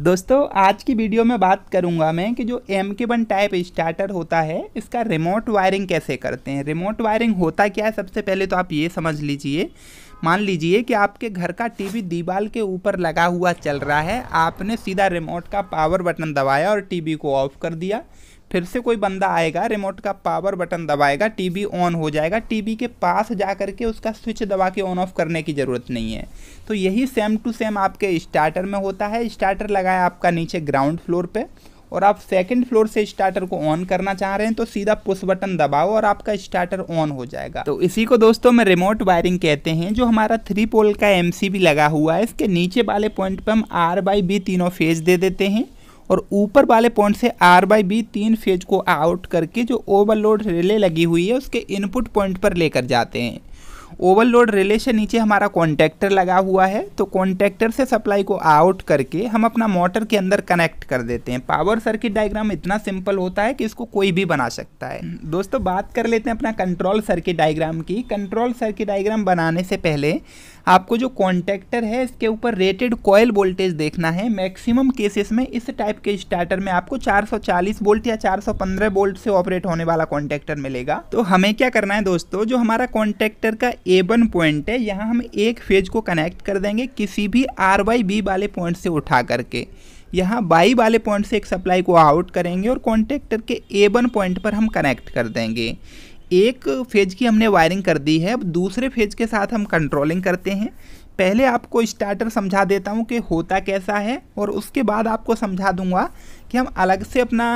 दोस्तों आज की वीडियो में बात करूंगा मैं कि जो एम के वन टाइप स्टार्टर होता है इसका रिमोट वायरिंग कैसे करते हैं रिमोट वायरिंग होता क्या है सबसे पहले तो आप ये समझ लीजिए मान लीजिए कि आपके घर का टीवी दीवार के ऊपर लगा हुआ चल रहा है आपने सीधा रिमोट का पावर बटन दबाया और टीवी को ऑफ कर दिया फिर से कोई बंदा आएगा रिमोट का पावर बटन दबाएगा टीवी ऑन हो जाएगा टीवी के पास जा कर के उसका स्विच दबा के ऑन ऑफ करने की ज़रूरत नहीं है तो यही सेम टू सेम आपके स्टार्टर में होता है स्टार्टर लगाया आपका नीचे ग्राउंड फ्लोर पर और आप सेकंड फ्लोर से स्टार्टर को ऑन करना चाह रहे हैं तो सीधा पुश बटन दबाओ और आपका स्टार्टर ऑन हो जाएगा तो इसी को दोस्तों में रिमोट वायरिंग कहते हैं जो हमारा थ्री पोल का एम लगा हुआ है इसके नीचे वाले पॉइंट पर हम आर बाई बी तीनों फेज दे देते हैं और ऊपर वाले पॉइंट से आर बाई बी तीन फेज को आउट करके जो ओवरलोड रिले लगी हुई है उसके इनपुट पॉइंट पर लेकर जाते हैं ओवरलोड रिले से नीचे हमारा कॉन्टैक्टर लगा हुआ है तो कॉन्टैक्टर से सप्लाई को आउट करके हम अपना मोटर के अंदर कनेक्ट कर देते हैं पावर सर्किट डायग्राम इतना सिंपल होता है कि इसको कोई भी बना सकता है दोस्तों बात कर लेते हैं अपना कंट्रोल सर्किट डायग्राम की कंट्रोल सर्किट डायग्राम बनाने से पहले आपको जो कॉन्टैक्टर है इसके ऊपर रेटेड कॉयल वोल्टेज देखना है मैक्सिमम केसेस में इस टाइप के स्टार्टर में आपको 440 वोल्ट या 415 वोल्ट से ऑपरेट होने वाला कॉन्टैक्टर मिलेगा तो हमें क्या करना है दोस्तों जो हमारा कॉन्टैक्टर का ए पॉइंट है यहाँ हम एक फेज को कनेक्ट कर देंगे किसी भी आर वाई बी वाले पॉइंट से उठा करके यहाँ बाई वाले पॉइंट से एक सप्लाई को आउट करेंगे और कॉन्टैक्टर के ए वन पॉइंट पर हम कनेक्ट कर देंगे एक फेज की हमने वायरिंग कर दी है अब दूसरे फेज के साथ हम कंट्रोलिंग करते हैं पहले आपको स्टार्टर समझा देता हूँ कि होता कैसा है और उसके बाद आपको समझा दूंगा कि हम अलग से अपना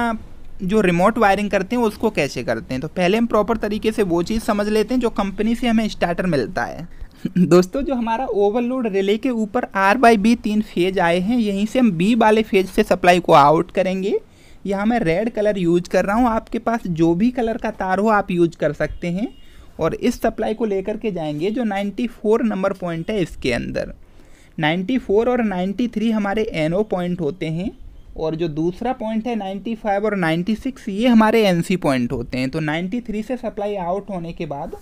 जो रिमोट वायरिंग करते हैं उसको कैसे करते हैं तो पहले हम प्रॉपर तरीके से वो चीज़ समझ लेते हैं जो कंपनी से हमें स्टार्टर मिलता है दोस्तों जो हमारा ओवरलोड रिले के ऊपर आर बाई बी तीन फेज आए हैं यहीं से हम बी वाले फेज से सप्लाई को आउट करेंगे यहाँ मैं रेड कलर यूज कर रहा हूँ आपके पास जो भी कलर का तार हो आप यूज कर सकते हैं और इस सप्लाई को लेकर के जाएंगे जो 94 नंबर पॉइंट है इसके अंदर 94 और 93 हमारे एनओ पॉइंट होते हैं और जो दूसरा पॉइंट है 95 और 96 ये हमारे एन पॉइंट होते हैं तो 93 से सप्लाई आउट होने के बाद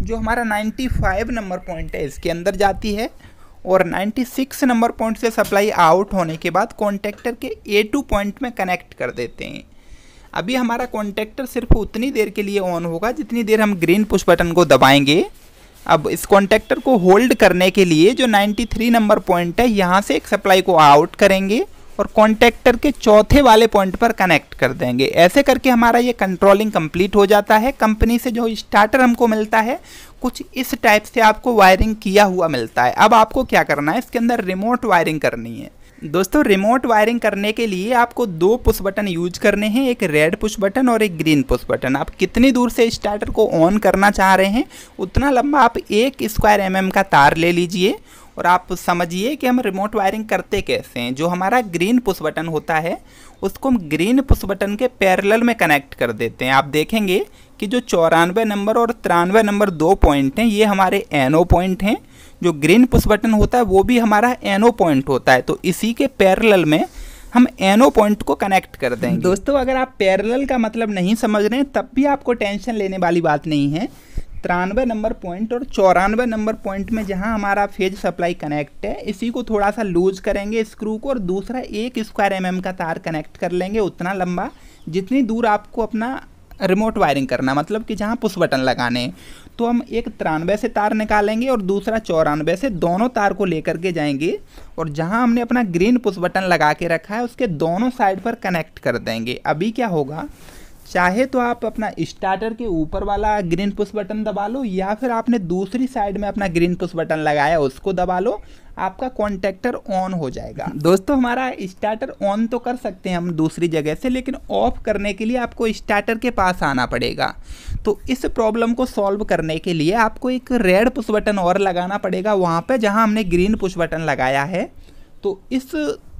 जो हमारा 95 नंबर पॉइंट है इसके अंदर जाती है और 96 नंबर पॉइंट से सप्लाई आउट होने के बाद कॉन्टेक्टर के ए टू पॉइंट में कनेक्ट कर देते हैं अभी हमारा कॉन्टेक्टर सिर्फ उतनी देर के लिए ऑन होगा जितनी देर हम ग्रीन पुश बटन को दबाएंगे अब इस कॉन्टेक्टर को होल्ड करने के लिए जो 93 नंबर पॉइंट है यहाँ से एक सप्लाई को आउट करेंगे और कॉन्टेक्टर के चौथे वाले पॉइंट पर कनेक्ट कर देंगे ऐसे करके हमारा ये कंट्रोलिंग कंप्लीट हो जाता है कंपनी से जो स्टार्टर हमको मिलता है कुछ इस टाइप से आपको वायरिंग किया हुआ मिलता है अब आपको क्या करना है इसके अंदर रिमोट वायरिंग करनी है दोस्तों रिमोट वायरिंग करने के लिए आपको दो पुश बटन यूज करने हैं एक रेड पुश बटन और एक ग्रीन पुश बटन आप कितनी दूर से स्टार्टर को ऑन करना चाह रहे हैं उतना लंबा आप एक स्क्वायर एम mm का तार ले लीजिए और आप समझिए कि हम रिमोट वायरिंग करते कैसे हैं जो हमारा ग्रीन पुश बटन होता है उसको हम ग्रीन पुश बटन के पैरेलल में कनेक्ट कर देते हैं आप देखेंगे कि जो चौरानवे नंबर और तिरानवे नंबर दो पॉइंट हैं ये हमारे एनओ पॉइंट हैं जो ग्रीन पुश बटन होता है वो भी हमारा एनओ पॉइंट होता है तो इसी के पैरेलल में हम एनो पॉइंट को कनेक्ट कर देंगे दोस्तों अगर आप पैरेलल का मतलब नहीं समझ रहे हैं तब भी आपको टेंशन लेने वाली बात नहीं है तिरानवे नंबर पॉइंट और चौरानवे नंबर पॉइंट में जहां हमारा फेज सप्लाई कनेक्ट है इसी को थोड़ा सा लूज करेंगे स्क्रू को और दूसरा एक स्क्वायर एम mm का तार कनेक्ट कर लेंगे उतना लंबा जितनी दूर आपको अपना रिमोट वायरिंग करना मतलब कि जहाँ पुश बटन लगाने तो हम एक तिरानवे से तार निकालेंगे और दूसरा चौरानवे से दोनों तार को लेकर के जाएंगे और जहाँ हमने अपना ग्रीन पुश बटन लगा के रखा है उसके दोनों साइड पर कनेक्ट कर देंगे अभी क्या होगा चाहे तो आप अपना स्टार्टर के ऊपर वाला ग्रीन पुश बटन दबा लो या फिर आपने दूसरी साइड में अपना ग्रीन पुश बटन लगाया उसको दबा लो आपका कॉन्टेक्टर ऑन हो जाएगा दोस्तों हमारा स्टार्टर ऑन तो कर सकते हैं हम दूसरी जगह से लेकिन ऑफ करने के लिए आपको स्टार्टर के पास आना पड़ेगा तो इस प्रॉब्लम को सॉल्व करने के लिए आपको एक रेड पुश बटन और लगाना पड़ेगा वहाँ पर जहाँ हमने ग्रीन पुश बटन लगाया है तो इस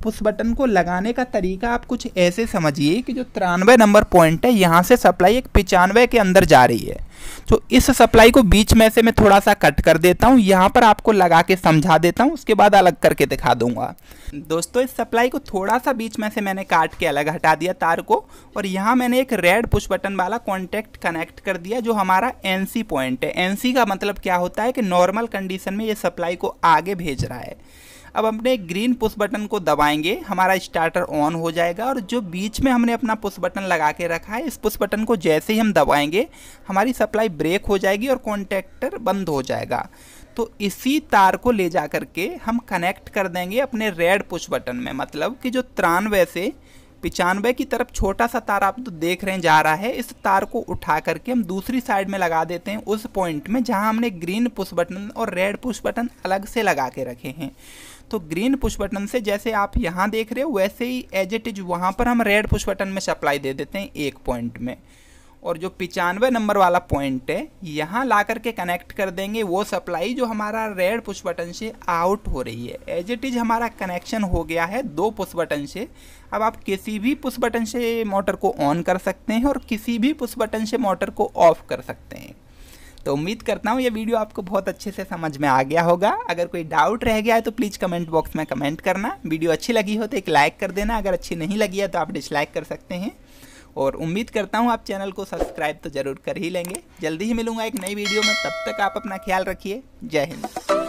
पुश बटन को लगाने का तरीका आप कुछ ऐसे समझिए कि जो तिरानवे नंबर पॉइंट है यहाँ से सप्लाई एक पिचानवे के अंदर जा रही है तो इस सप्लाई को बीच में से मैं थोड़ा सा कट कर देता हूँ यहाँ पर आपको लगा के समझा देता हूँ उसके बाद अलग करके दिखा दूंगा दोस्तों इस सप्लाई को थोड़ा सा बीच में से मैंने काट के अलग हटा दिया तार को और यहाँ मैंने एक रेड पुश बटन वाला कॉन्टैक्ट कनेक्ट कर दिया जो हमारा एन पॉइंट है एन का मतलब क्या होता है कि नॉर्मल कंडीशन में ये सप्लाई को आगे भेज रहा है अब अपने ग्रीन पुश बटन को दबाएंगे हमारा स्टार्टर ऑन हो जाएगा और जो बीच में हमने अपना पुश बटन लगा के रखा है इस पुश बटन को जैसे ही हम दबाएंगे हमारी सप्लाई ब्रेक हो जाएगी और कॉन्टैक्टर बंद हो जाएगा तो इसी तार को ले जा के हम कनेक्ट कर देंगे अपने रेड पुश बटन में मतलब कि जो तिरानवे से पिचानवे की तरफ छोटा सा तार आप तो देख रहे हैं जा रहा है इस तार को उठा करके हम दूसरी साइड में लगा देते हैं उस पॉइंट में जहां हमने ग्रीन पुश बटन और रेड पुश बटन अलग से लगा के रखे हैं तो ग्रीन पुश बटन से जैसे आप यहाँ देख रहे हो वैसे ही एज इट इज वहाँ पर हम रेड पुश बटन में सप्लाई दे देते हैं एक पॉइंट में और जो पिचानवे नंबर वाला पॉइंट है यहाँ ला करके कनेक्ट कर देंगे वो सप्लाई जो हमारा रेड पुश बटन से आउट हो रही है एज इट इज हमारा कनेक्शन हो गया है दो पुश बटन से अब आप किसी भी पुश बटन से मोटर को ऑन कर सकते हैं और किसी भी पुश बटन से मोटर को ऑफ कर सकते हैं तो उम्मीद करता हूँ ये वीडियो आपको बहुत अच्छे से समझ में आ गया होगा अगर कोई डाउट रह गया है तो प्लीज़ कमेंट बॉक्स में कमेंट करना वीडियो अच्छी लगी हो तो एक लाइक कर देना अगर अच्छी नहीं लगी है तो आप डिसलाइक कर सकते हैं और उम्मीद करता हूँ आप चैनल को सब्सक्राइब तो ज़रूर कर ही लेंगे जल्दी ही मिलूंगा एक नई वीडियो में तब तक आप अपना ख्याल रखिए जय हिंद